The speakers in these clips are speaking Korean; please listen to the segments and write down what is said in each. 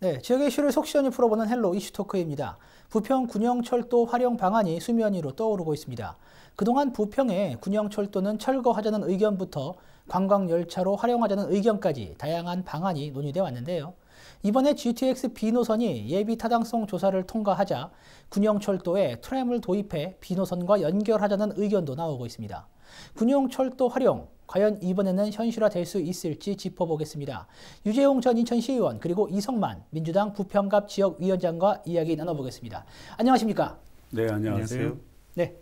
네, 지역의 이슈를 속 시원히 풀어보는 헬로 이슈 토크입니다. 부평 군영철도 활용 방안이 수면 위로 떠오르고 있습니다. 그동안 부평에 군영철도는 철거하자는 의견부터 관광열차로 활용하자는 의견까지 다양한 방안이 논의되어 왔는데요. 이번에 GTX B 노선이 예비 타당성 조사를 통과하자 군영철도에 트램을 도입해 B 노선과 연결하자는 의견도 나오고 있습니다. 군용철도 활용, 과연 이번에는 현실화될 수 있을지 짚어보겠습니다. 유재용 전 인천시의원 그리고 이성만 민주당 부평갑 지역위원장과 이야기 나눠보겠습니다. 안녕하십니까? 네, 안녕하세요. 네.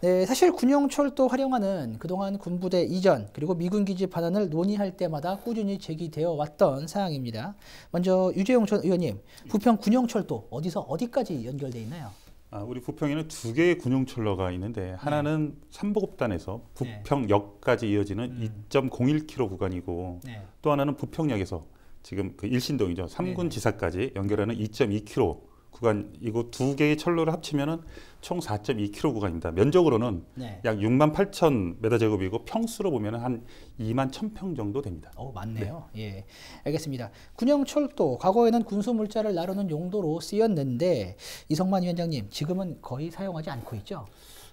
네, 사실 군용철도 활용하는 그동안 군부대 이전 그리고 미군기지 반환을 논의할 때마다 꾸준히 제기되어 왔던 사항입니다. 먼저 유재용 전 의원님, 부평 군용철도 어디서 어디까지 연결돼 있나요? 아, 우리 부평에는 두 개의 군용 철로가 있는데 하나는 네. 삼보급단에서 부평역까지 네. 이어지는 음. 2.01km 구간이고 네. 또 하나는 부평역에서 지금 그 일신동이죠 삼군지사까지 연결하는 2.2km 구간이거두 개의 철로를 합치면은 총 4.2km 구간입니다. 면적으로는 네. 약 6만 8천 메타 제곱이고 평수로 보면 한 2만 1천 평 정도 됩니다. 어, 네. 맞네요. 네. 예. 알겠습니다. 군영 철도 과거에는 군소 물자를 나르는 용도로 쓰였는데 이성만 위원장님 지금은 거의 사용하지 않고 있죠?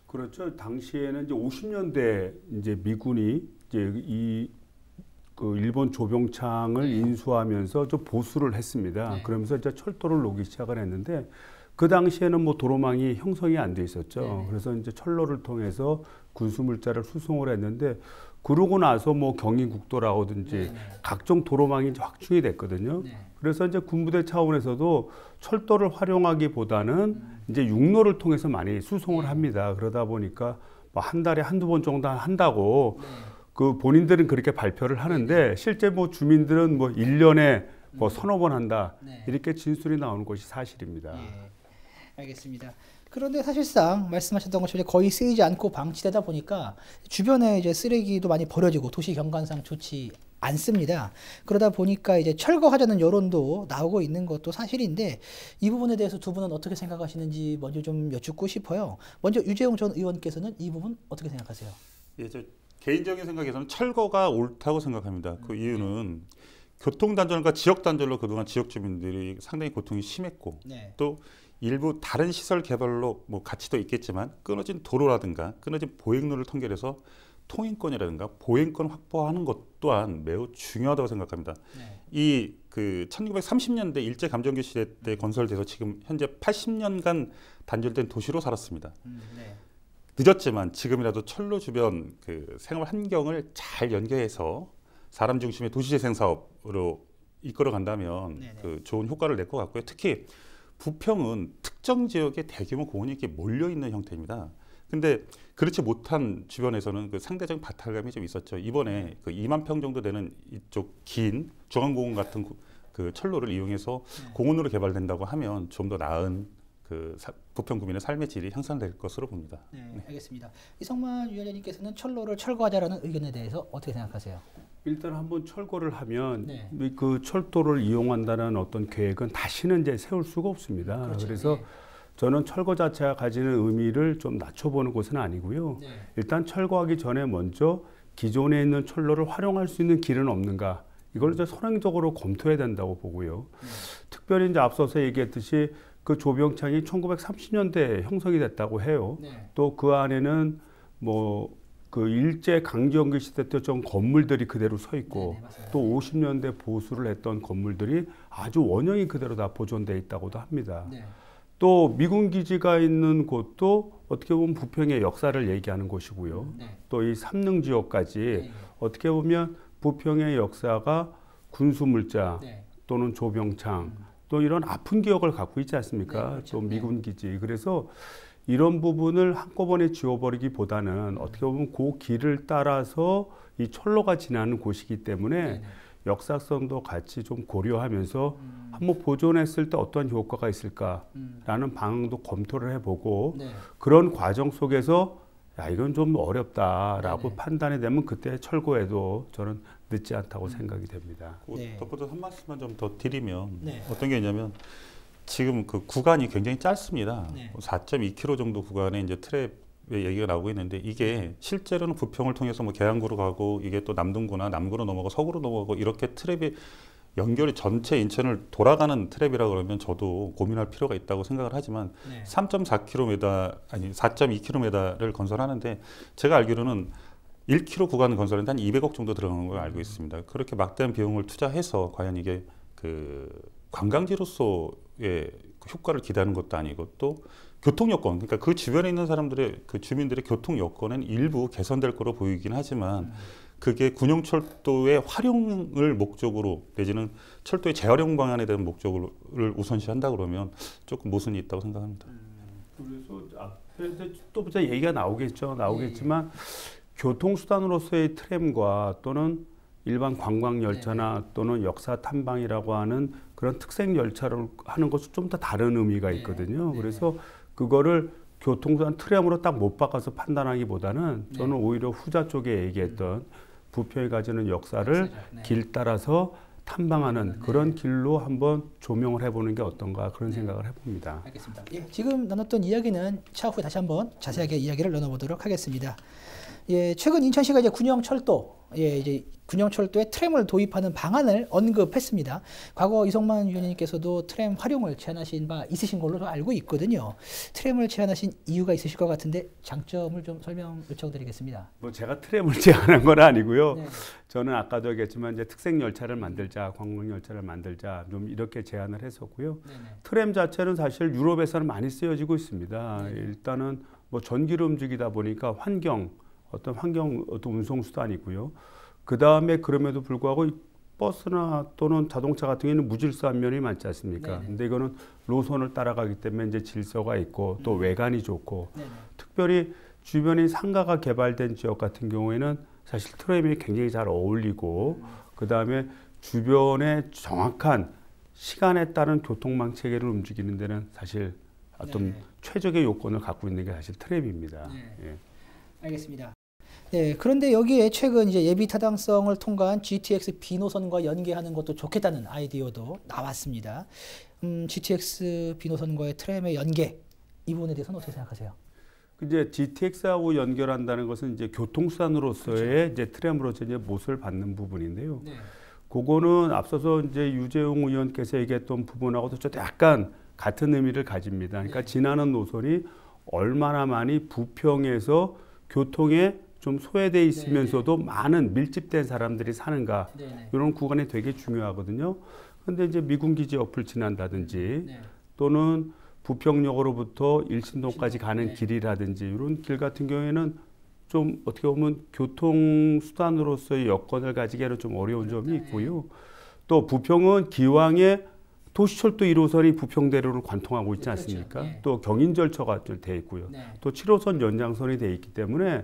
그렇죠. 당시에는 이제 50년대 이제 미군이 이제 이그 일본 조병창을 네. 인수하면서 좀 보수를 했습니다. 네. 그러면서 이제 철도를 놓기 시작을 했는데 그 당시에는 뭐 도로망이 형성이 안 돼 있었죠. 네, 네. 그래서 이제 철로를 통해서 군수물자를 수송을 했는데 그러고 나서 뭐 경인국도라든지 네. 각종 도로망이 확충이 됐거든요. 네. 그래서 이제 군부대 차원에서도 철도를 활용하기보다는 음. 이제 육로를 통해서 많이 수송을 합니다. 그러다 보니까 뭐한 달에 한두 번 정도 한다고 그 본인들은 그렇게 발표를 하는데 네. 실제 뭐 주민들은 뭐 1년에 음. 뭐 서너 번 한다 네. 이렇게 진술이 나오는 것이 사실입니다. 예, 알겠습니다. 그런데 사실상 말씀하셨던 것처럼 거의 쓰이지 않고 방치되다 보니까 주변에 이제 쓰레기도 많이 버려지고 도시 경관상 좋지 않습니다. 그러다 보니까 이제 철거하자는 여론도 나오고 있는 것도 사실인데 이 부분에 대해서 두 분은 어떻게 생각하시는지 먼저 좀 여쭙고 싶어요. 먼저 유재용 전 의원께서는 이 부분 어떻게 생각하세요? 예, 저 개인적인 생각에서는 철거가 옳다고 생각합니다. 그 음, 이유는 교통 단절과 지역 단절로 그동안 지역 주민들이 상당히 고통이 심했고 네. 또 일부 다른 시설 개발로 뭐 가치도 있겠지만 끊어진 도로라든가 끊어진 보행로를 통결해서 통행권이라든가 보행권 확보하는 것 또한 매우 중요하다고 생각합니다. 네. 이그 1930년대 일제 감정기 시대 때 음. 건설돼서 지금 현재 80년간 단절된 도시로 살았습니다. 음, 네. 늦었지만 지금이라도 철로 주변 그 생활 환경을 잘 연계해서 사람 중심의 도시재생 사업으로 이끌어 간다면 네, 네. 그 좋은 효과를 낼 것 같고요. 특히 부평은 특정 지역의 대규모 공원이 이렇게 몰려 있는 형태입니다. 근데 그렇지 못한 주변에서는 그 상대적인 바탈감이 좀 있었죠. 이번에 그 2만 평 정도 되는 이쪽 긴 중앙공원 같은 그 철로를 이용해서 네. 공원으로 개발된다고 하면 좀 더 나은 그 사, 부평 구민의 삶의 질이 향상될 것으로 봅니다. 네, 네. 알겠습니다. 이성만 위원장님께서는 철로를 철거하자라는 의견에 대해서 어떻게 생각하세요? 일단 한번 철거를 하면 네. 그 철도를 이용한다는 어떤 계획은 다시는 이제 세울 수가 없습니다. 그렇죠. 그래서 네. 저는 철거 자체가 가지는 의미를 좀 낮춰보는 것은 아니고요. 네. 일단 철거하기 전에 먼저 기존에 있는 철로를 활용할 수 있는 길은 없는가 이걸 이제 선행적으로 검토해야 된다고 보고요. 네. 특별히 이제 앞서서 얘기했듯이 그 조병창이 1930년대에 형성이 됐다고 해요. 네. 또그 안에는 뭐 그 일제 강점기 시대 때 좀 건물들이 그대로 서 있고 네네, 네, 또 50년대 보수를 했던 건물들이 아주 원형이 그대로 다 보존돼 있다고도 합니다. 네. 또 미군 기지가 있는 곳도 어떻게 보면 부평의 역사를 얘기하는 곳이고요. 네. 또이 삼릉 지역까지 네. 어떻게 보면 부평의 역사가 군수물자 네. 또는 조병창 음. 또 이런 아픈 기억을 갖고 있지 않습니까? 네, 그렇죠. 또 네. 미군 기지. 그래서 이런 부분을 한꺼번에 지워버리기보다는 음. 어떻게 보면 그 길을 따라서 이 철로가 지나는 곳이기 때문에 네네. 네. 역사성도 같이 좀 고려하면서 음. 한번 보존했을 때 어떠한 효과가 있을까라는 음. 방향도 검토를 해보고 네. 그런 과정 속에서 야 이건 좀 어렵다라고 네네. 네. 판단이 되면 그때 철거해도 저는 늦지 않다고 생각이 됩니다. 음. 뭐 네. 덧붙여 한 말씀만 좀 더 드리면 네. 어떤 게 있냐면 지금 그 구간이 굉장히 짧습니다. 네. 4.2km 뭐 정도 구간에 이제 트랩 얘기가 나오고 있는데 이게 네. 실제로는 부평을 통해서 뭐 계양구로 가고 이게 또 남동구나 남구로 넘어가 서구로 넘어가고 이렇게 트랩이 연결이 전체 인천을 돌아가는 트랩이라 그러면 저도 고민할 필요가 있다고 생각을 하지만 네. 3.4km 아니 4.2km를 건설하는데 제가 알기로는 1km 구간 건설은 한 200억 정도 들어가는 걸 알고 있습니다. 그렇게 막대한 비용을 투자해서 과연 이게 그 관광지로서의 효과를 기대하는 것도 아니고 또 교통 여건 그러니까 그 주변에 있는 사람들의 그 주민들의 교통 여건은 일부 개선될 거로 보이긴 하지만 음. 그게 군용철도의 활용을 목적으로 내지는 철도의 재활용 방안에 대한 목적을 우선시한다 그러면 조금 모순이 있다고 생각합니다. 음, 그래서 앞에 또 얘기가 나오겠죠 나오겠지만 네. 교통수단으로서의 트램과 또는 일반 관광 열차나 네. 또는 역사 탐방이라고 하는 그런 특색 열차를 하는 것은 좀 더 다른 의미가 네. 있거든요. 네. 그래서 그거를 교통수단 트램으로 딱 못 박아서 판단하기보다는 네. 저는 네. 오히려 후자 쪽에 얘기했던 음. 부평에 가지는 역사를 네. 길 따라서 탐방하는 그런 길로 한번 조명을 해보는 게 어떤가 그런 생각을 해봅니다. 알겠습니다. 예. 지금 나눴던 이야기는 차후에 다시 한번 자세하게 이야기를 나눠보도록 하겠습니다. 예, 최근 인천시가 이제 군영 철도 예, 이제 군영 철도에 트램을 도입하는 방안을 언급했습니다. 과거 이성만 위원님께서도 트램 활용을 제안하신 바 있으신 걸로 알고 있거든요. 트램을 제안하신 이유가 있으실 것 같은데 장점을 좀 설명 요청드리겠습니다. 뭐 제가 트램을 제안한 건 아니고요. 네. 저는 아까도 얘기했지만 이제 특색 열차를 만들자, 관광 열차를 만들자 좀 이렇게 제안을 했었고요. 네네. 트램 자체는 사실 유럽에서는 많이 쓰여지고 있습니다. 네네. 일단은 뭐 전기로 움직이다 보니까 환경 어떤 환경 어떤 운송 수단이고요. 그 다음에 그럼에도 불구하고 버스나 또는 자동차 같은 경우에는 무질서한 면이 많지 않습니까? 네네. 근데 이거는 로선을 따라가기 때문에 이제 질서가 있고 음. 또 외관이 좋고 네네. 특별히 주변이 상가가 개발된 지역 같은 경우에는 사실 트램이 굉장히 잘 어울리고 음. 그 다음에 주변의 정확한 시간에 따른 교통망 체계를 움직이는 데는 사실 어떤 네 최적의 요건을 갖고 있는 게 사실 트램입니다. 네. 예. 알겠습니다. 예, 그런데 여기에 최근 이제 예비 타당성을 통과한 GTX B 노선과 연계하는 것도 좋겠다는 아이디어도 나왔습니다. 음, GTX B 노선과의 트램의 연계 이 부분에 대해서는 어떻게 생각하세요? 그 이제 GTX하고 연결한다는 것은 이제 교통수단으로서의 그렇죠. 이제 트램으로서 이 못을 받는 부분인데요. 네. 그거는 앞서서 이제 유재용 의원께서 얘기했던 부분하고도 저 약간 같은 의미를 가집니다. 그러니까 네. 지나는 노선이 얼마나 많이 부평에서 교통의 좀 소외돼 네, 네. 있으면서도 네네. 많은 밀집된 사람들이 사는가 네네. 네. 이런 구간이 되게 중요하거든요. 근데 이제 미군 기지 옆을 지난다든지 네 또는 부평역으로부터 일신동까지 가는 길이라든지 이런 길 같은 경우에는 좀 어떻게 보면 교통 수단으로서의 여건을 가지기에는 좀 어려운 점이 있고요. 또 부평은 기왕에 도시철도 1호선이 부평대로를 관통하고 있지 그렇죠. 않습니까? 그렇죠. 네. 또 경인절차가 돼 있고요. 네. 또 7호선 연장선이 돼 있기 때문에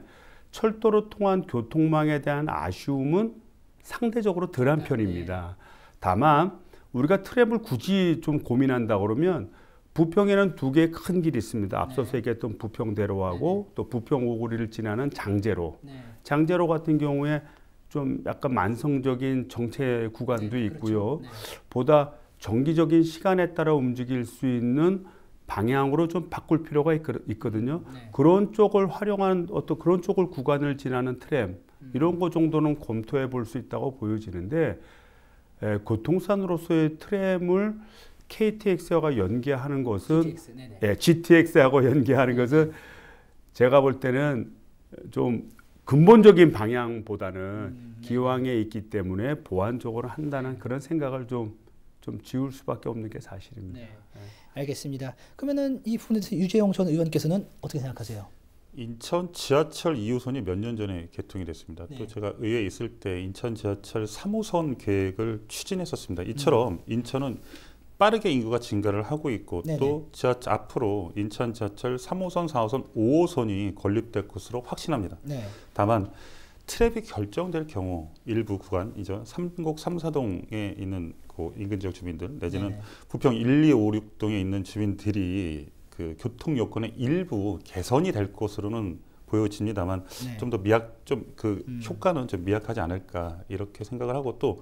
철도로 통한 교통망에 대한 아쉬움은 상대적으로 덜한 네. 편입니다. 다만 우리가 트램을 굳이 좀 고민한다 그러면 부평에는 두 개의 큰 길이 있습니다. 네. 앞서 네. 얘기했던 부평대로하고 네. 또 부평 오고리를 지나는 장제로. 네. 장제로 같은 경우에 좀 약간 만성적인 정체 구간도 네, 그렇죠. 있고요. 그렇죠. 보다 정기적인 시간에 따라 움직일 수 있는 방향으로 좀 바꿀 필요가 있거든요. 네. 그런 쪽을 활용한 어떤 그런 쪽을 구간을 지나는 트램 음. 이런 거 정도는 검토해 볼 수 있다고 보여지는데 에, 교통산으로서의 트램을 KTX와 연계하는 것은 GTX, 네, 네. 예, GTX하고 연계하는 네네. 것은 제가 볼 때는 좀 근본적인 방향보다는 음, 네. 기왕에 있기 때문에 보완적으로 한다는 그런 생각을 좀 좀 지울 수밖에 없는 게 사실입니다. 네. 예. 알겠습니다. 그러면은 이 부분에 대해서 유재용 전 의원께서는 어떻게 생각하세요? 인천 지하철 2호선이 몇 년 전에 개통이 됐습니다. 네. 또 제가 의회에 있을 때 인천 지하철 3호선 계획을 추진했었습니다. 이처럼 음. 인천은 빠르게 인구가 증가를 하고 있고 네네. 또 네. 지하철 앞으로 인천 지하철 3호선, 4호선, 5호선이 건립될 것으로 확신합니다. 네. 다만 트랩이 결정될 경우 일부 구간이죠. 삼곡 삼사동에 있는 그 인근 지역 주민들 내지는 네 부평 1, 2, 5, 6동에 있는 주민들이 그 교통 요건의 일부 개선이 될 것으로는 보여집니다만 네. 좀더 미약 좀그 음. 효과는 좀 미약하지 않을까 이렇게 생각을 하고 또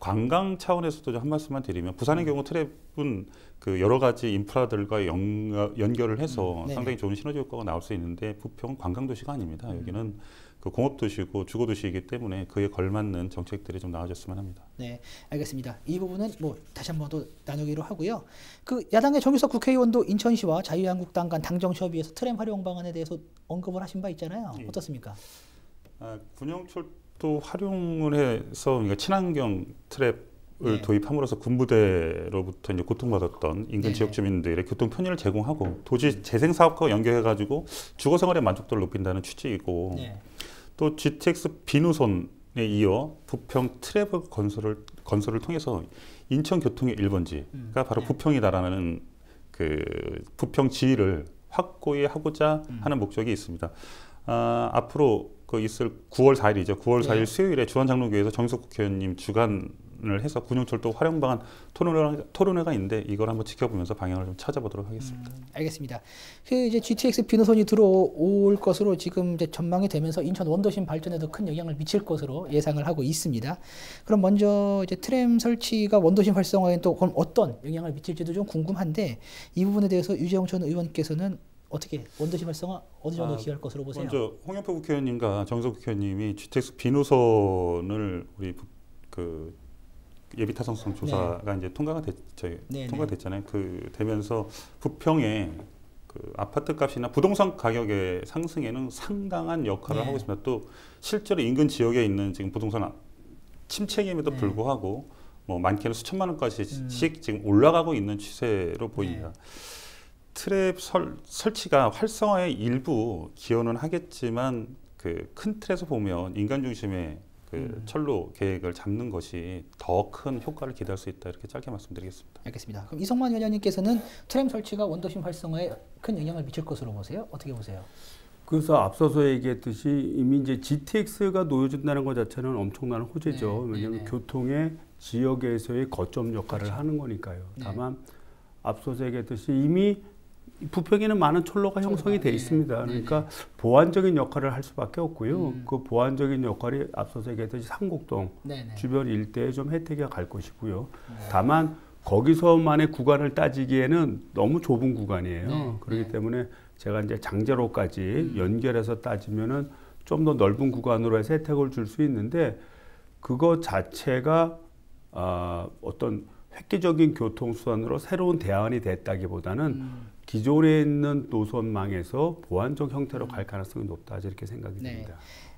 관광 차원에서도 좀한 말씀만 드리면 부산의 음. 경우 트랩은 그 여러 가지 인프라들과 연, 연결을 해서 음. 네. 상당히 좋은 시너지 효과가 나올 수 있는데 부평 은 관광 도시가 아닙니다. 음. 여기는 그 공업도시고 주거도시이기 때문에 그에 걸맞는 정책들이 좀나와졌으면 합니다. 네, 알겠습니다. 이 부분은 뭐 다시 한번더 나누기로 하고요. 그 야당의 정유석 국회의원도 인천시와 자유한국당 간 당정 협의에서 트램 활용 방안에 대해서 언급을 하신 바 있잖아요. 예. 어떻습니까? 아, 군용철도 활용을 해서 그러니까 친환경 트랩 을 네. 도입함으로써 군부대로부터 이제 고통받았던 인근 네. 지역 주민들의 교통 편의를 제공하고 도시 재생 사업과 연결해 가지고 주거 생활의 만족도를 높인다는 취지이고 네. 또 GTX 비누선에 이어 부평 트래블 건설을 건설을 통해서 인천 교통의 1번지가 음. 바로 네. 부평이다라는 그 부평 지위를 확고히 하고자 음. 하는 목적이 있습니다. 아, 앞으로 그 있을 9월 4일이죠. 9월 4일 네. 예. 수요일에 주한장로교회에서 정석 국회원님 주간 마련을 해서 군용철도 활용 방안 토론회, 토론회가 있는데 이걸 한번 지켜보면서 방향을 좀 찾아보도록 하겠습니다. 음, 알겠습니다. 그 이제 GTX 비노선이 들어올 것으로 지금 이제 전망이 되면서 인천 원도심 발전에도 큰 영향을 미칠 것으로 예상을 하고 있습니다. 그럼 먼저 이제 트램 설치가 원도심 활성화에 또 그럼 어떤 영향을 미칠지도 좀 궁금한데 이 부분에 대해서 유재홍 전 의원께서는 어떻게 원도심 활성화 어느 정도 아, 기여할 것으로 보세요? 먼저 홍영표 국회의원님과 정석 국회의원님이 GTX 비노선을 우리 그 예비 타성성 네. 조사가 네. 이제 통과가 됐, 저 네, 네. 통과됐잖아요. 그 되면서 부평에 그 아파트 값이나 부동산 가격의 상승에는 상당한 역할을 네. 하고 있습니다. 또 실제로 인근 지역에 있는 지금 부동산 침체임에도 불구하고 뭐 많게는 수천만 원까지씩 음. 지금 올라가고 있는 추세로 보입니다. 트랩 설, 설치가 활성화의 일부 기여는 하겠지만 그큰 틀에서 보면 인간 중심의 그 음. 철로 계획을 잡는 것이 더 큰 효과를 기대할 수 있다 이렇게 짧게 말씀드리겠습니다. 알겠습니다. 그럼 이성만 위원님께서는 트램 설치가 원도심 활성화에 큰 영향을 미칠 것으로 보세요? 어떻게 보세요? 그래서 앞서서 얘기했듯이 이미 이제 GTX가 놓여진다는 것 자체는 엄청난 호재죠. 네, 네 왜냐하면 네, 네. 교통의 지역에서의 거점 역할을 그렇죠. 하는 거니까요. 네. 다만 앞서서 얘기했듯이 이미 부평에는 많은 철로가 형성이 돼 예. 있습니다. 네. 그러니까 보완적인 역할을 할 수밖에 없고요. 음. 그 보완적인 역할이 앞서서 얘기했듯이 삼곡동 네네. 주변 일대에 좀 혜택이 갈 것이고요. 네. 다만 거기서만의 구간을 따지기에는 너무 좁은 구간이에요. 네. 그렇기 네. 때문에 제가 이제 장제로까지 음. 연결해서 따지면은 좀 더 넓은 구간으로 해서 혜택을 줄 수 있는데 그거 자체가 아, 어떤 획기적인 교통수단으로 새로운 대안이 됐다기보다는 음. 기존에 있는 노선망에서 보완적 형태로 갈 음. 가능성이 높다 이렇게 생각이 네. 듭니다.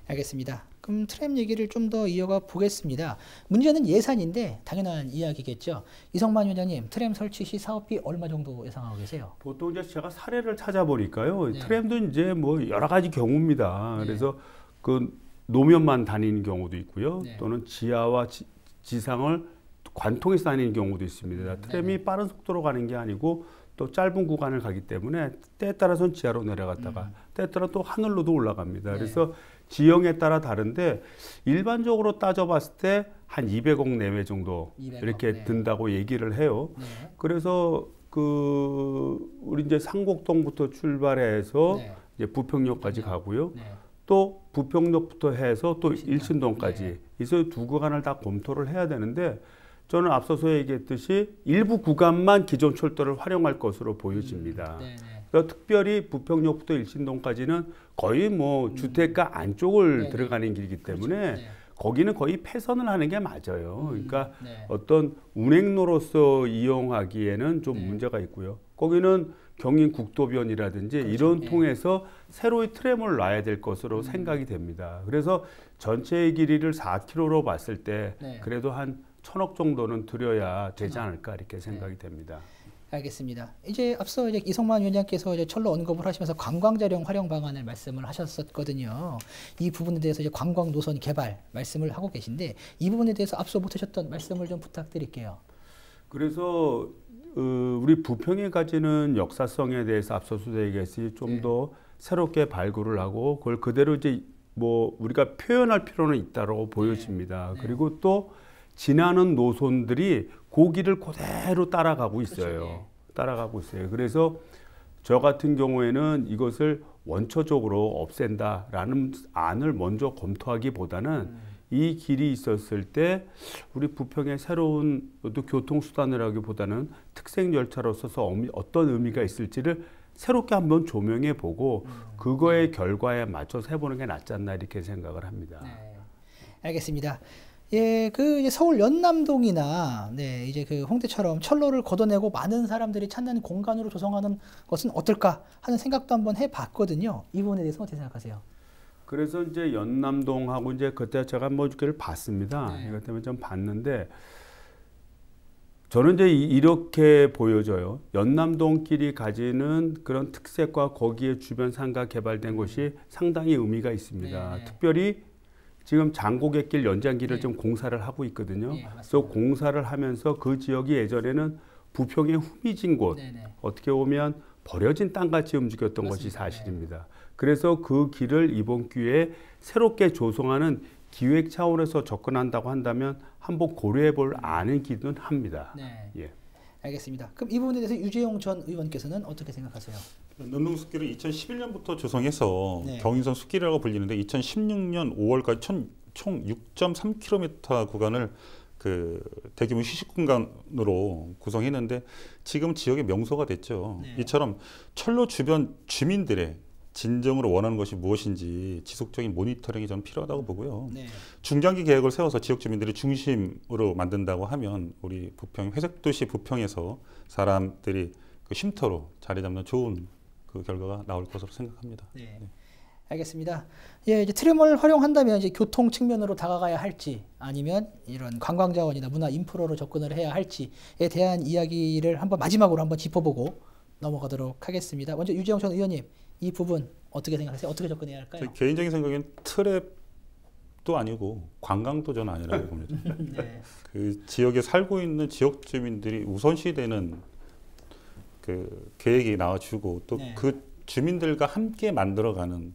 알겠습니다. 그럼 트램 얘기를 좀 더 이어가 보겠습니다. 문제는 예산인데 당연한 이야기겠죠. 이성만 위원장님, 트램 설치 시 사업비 얼마 정도 예상하고 계세요? 보통 이제 제가 사례를 찾아보니까요. 네. 트램도 이제 뭐 여러 가지 경우입니다. 네. 그래서 그 노면만 다니는 경우도 있고요. 네. 또는 지하와 지, 상을 관통해서 다니는 경우도 있습니다. 음. 트램이 네. 빠른 속도로 가는 게 아니고 또 짧은 구간을 가기 때문에 때에 따라서는 지하로 내려갔다가 음. 때에 따라 또 하늘로도 올라갑니다. 네. 그래서 지형에 따라 다른데 일반적으로 따져봤을 때 한 200억 내외 정도 200억, 이렇게 네. 든다고 얘기를 해요. 네. 그래서 그 우리 이제 상곡동부터 출발해서 네. 이제 부평역까지 가고요. 네. 또 부평역부터 해서 또 일신동까지 이서 네. 두 구간을 다 검토를 해야 되는데 저는 앞서서 얘기했듯이 일부 구간만 기존 철도를 활용할 것으로 음. 보여집니다. 음, 네, 네. 그러니 특별히 부평역부터 일신동까지는 거의 뭐 음. 주택가 안쪽을 네네. 네. 들어가는 길이기 그렇죠. 때문에 그렇죠. 거기는 거의 폐선을 하는 게 맞아요. 음, 그러니까 네. 어떤 운행로로서 이용하기에는 좀 네. 문제가 있고요. 거기는 경인 국도변이라든지 그렇죠. 이런 네. 통해서 새로이 트램을 놔야 될 것으로 음. 생각이 됩니다. 그래서 전체의 길이를 4km로 봤을 때 그래도 한 천억 정도는 들여야 되지 않을까 이렇게 생각이 네. 됩니다. 알겠습니다. 이제 앞서 이제 이성만 위원장께서 이제 철로 언급을 하시면서 관광자령 활용 방안을 말씀을 하셨었거든요. 이 부분에 대해서 이제 관광 노선 개발 말씀을 하고 계신데 이 부분에 대해서 앞서 못하셨던 말씀을 좀 부탁드릴게요. 그래서 어, 우리 부평이 가지는 역사성에 대해서 앞서 수대에게서 좀더 네. 새롭게 발굴을 하고 그걸 그대로 이제 뭐 우리가 표현할 필요는 있다고 네. 보여집니다. 네. 네. 그리고 또 지나는 노선들이 고기를 그대로 따라가고 그렇죠. 있어요. 그쵸, 예. 따라가고 있어요. 그래서 저 같은 경우에는 이것을 원초적으로 없앤다라는 안을 먼저 검토하기보다는 음. 이 길이 있었을 때 우리 부평의 새로운 또 교통수단이라기보다는 특색 열차로 써서 어떤 의미가 있을지를 새롭게 한번 조명해 보고 음. 그거의 결과에 맞춰서 해보는 게 낫지 않나 이렇게 생각을 합니다. 네. 알겠습니다. 예, 그 이제 서울 연남동이나 네, 이제 그 홍대처럼 철로를 걷어내고 많은 사람들이 찾는 공간으로 조성하는 것은 어떨까 하는 생각도 한번 해 봤거든요. 이 부분에 대해서 어떻게 생각하세요? 그래서 이제 연남동하고 이제 그때 제가 뭐 이렇게 봤습니다. 네. 이것 때문에 좀 봤는데 저는 이제 이렇게 보여져요. 연남동끼리 가지는 그런 특색과 거기에 주변 상가 개발된 곳이 상당히 의미가 있습니다. 네. 특별히 지금 장고객길 연장기를 네. 좀 공사를 하고 있거든요. 네, 그래서 공사를 하면서 그 지역이 예전에는 부평의 후미진 곳, 네, 네. 어떻게 보면 버려진 땅같이 움직였던 맞습니다. 것이 사실입니다. 그래서 그 길을 이번 기회에 새롭게 조성하는 기획 차원에서 접근한다고 한다면 한번 고려해 볼 아는 기는 도 합니다. 네. 예. 알겠습니다. 그럼 이 부분에 대해서 유재용 전 의원께서는 어떻게 생각하세요? 면동숲길을 2011년부터 조성해서 네. 경인선 숲길이라고 불리는데 2016년 5월까지 천, 총 6.3km 구간을 그 대규모 휴식 공간으로 구성했는데 지금 지역의 명소가 됐죠. 네. 이처럼 철로 주변 주민들의 진정으로 원하는 것이 무엇인지 지속적인 모니터링이 저는 필요하다고 보고요. 네. 중장기 계획을 세워서 지역 주민들이 중심으로 만든다고 하면 우리 부평 회색 도시 부평에서 사람들이 그 쉼터로 자리 잡는 좋은 그 결과가 나올 것으로 생각합니다. 네. 네. 알겠습니다. 예, 이제 트램을 활용한다면 이제 교통 측면으로 다가가야 할지 아니면 이런 관광 자원이나 문화 인프라로 접근을 해야 할지에 대한 이야기를 한번 마지막으로 한번 짚어보고 넘어가도록 하겠습니다. 먼저 유재영 전 의원님 이 부분 어떻게 생각하세요? 어떻게 접근해야 할까요? 개인적인 생각엔 트랩도 아니고 관광도 저 아니라고 봅니다. 네. 그 지역에 살고 있는 지역 주민들이 우선시되는 그 계획이 나와주고 또그 네. 그 주민들과 함께 만들어가는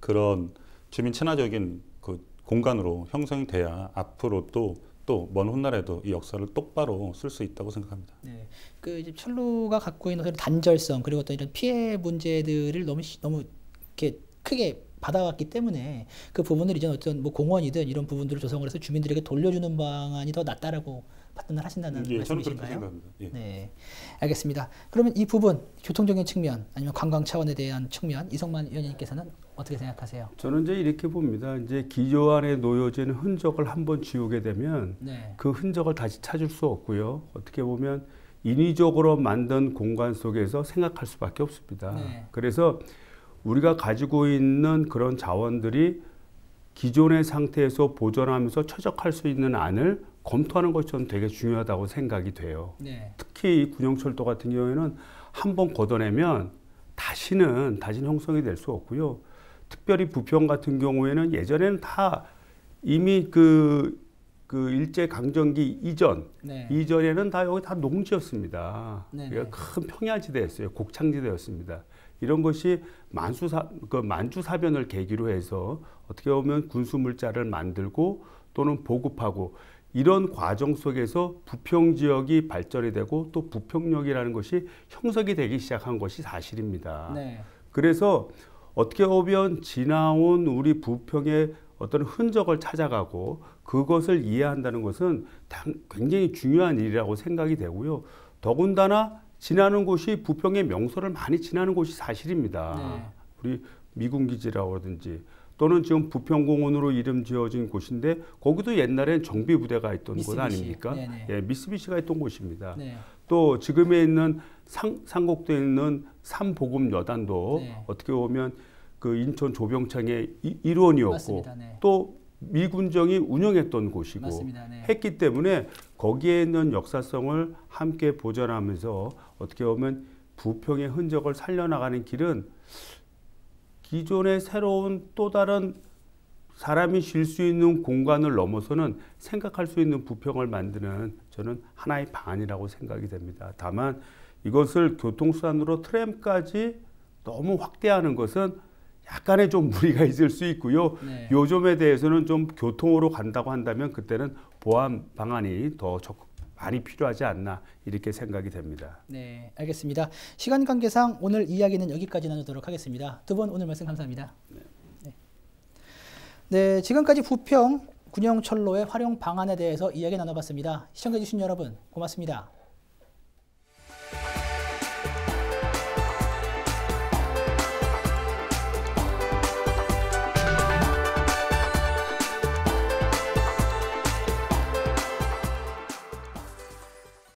그런 주민 친화적인 그 공간으로 형성이 돼야 앞으로 또 또먼 훗날에도 이 역사를 똑바로 쓸 수 있다고 생각합니다. 네, 그 이제 첼로가 갖고 있는 어떤 단절성 그리고 어 이런 피해 문제들을 너무 너무 이렇게 크게 받아왔기 때문에 그 부분을 이제 어떤 뭐 공원이든 이런 부분들을 조성을 해서 주민들에게 돌려주는 방안이 더 낫다라고 판단을 하신다는 예, 말씀이신가요? 예. 네, 알겠습니다. 그러면 이 부분 교통적인 측면 아니면 관광 차원에 대한 측면 이성만 위원님께서는 어떻게 생각하세요? 저는 이제 이렇게 봅니다. 이제 기조 안에 놓여진 흔적을 한번 지우게 되면 네. 그 흔적을 다시 찾을 수 없고요. 어떻게 보면 인위적으로 만든 공간 속에서 생각할 수밖에 없습니다. 네. 그래서 우리가 가지고 있는 그런 자원들이 기존의 상태에서 보존하면서 최적할 수 있는 안을 검토하는 것이 저는 되게 중요하다고 생각이 돼요. 네. 특히 군용철도 같은 경우에는 한번 걷어내면 다시는 다시는 형성이 될 수 없고요. 특별히 부평 같은 경우에는 예전에는 다 이미 그, 그 일제 강점기 이전 네. 이전에는 다 여기 다 농지였습니다. 네, 그니까큰 네. 평야지대였어요. 곡창지대였습니다. 이런 것이 만수사 그 만주 사변을 계기로 해서 어떻게 보면 군수물자를 만들고 또는 보급하고 이런 과정 속에서 부평 지역이 발전이 되고 또 부평역이라는 것이 형성이 되기 시작한 것이 사실입니다. 네. 그래서 어떻게 보면 지나온 우리 부평의 어떤 흔적을 찾아가고 그것을 이해한다는 것은 굉장히 중요한 일이라고 생각이 되고요. 더군다나 지나는 곳이 부평의 명소를 많이 지나는 곳이 사실입니다. 네. 우리 미군 기지라든지 또는 지금 부평공원으로 이름 지어진 곳인데 거기도 옛날엔 정비부대가 있던 곳 아닙니까? 네네. 네. 예, 미쓰비시가 있던 곳입니다. 네. 또 지금에 있는 상, 상곡도에 있는 삼보금여단도 네. 어떻게 보면 그 인천 조병창의 일원이었고 네. 또 미군정이 운영했던 곳이고 맞습니다, 네. 했기 때문에 거기에 있는 역사성을 함께 보존하면서 어떻게 보면 부평의 흔적을 살려나가는 길은 기존의 새로운 또 다른 사람이 쉴 수 있는 공간을 넘어서는 생각할 수 있는 부평을 만드는 저는 하나의 방안이라고 생각이 됩니다. 다만 이것을 교통수단으로 트램까지 너무 확대하는 것은 약간의 좀 무리가 있을 수 있고요. 네. 요점에 대해서는 좀 교통으로 간다고 한다면 그때는 보안 방안이 더 적극 많이 필요하지 않나 이렇게 생각이 됩니다. 네, 알겠습니다. 시간 관계상 오늘 이야기는 여기까지 나누도록 하겠습니다. 두분 오늘 말씀 감사합니다. 네. 네. 네. 지금까지 부평 군영철로의 활용 방안에 대해서 이야기 나눠봤습니다. 시청해주신 여러분 고맙습니다.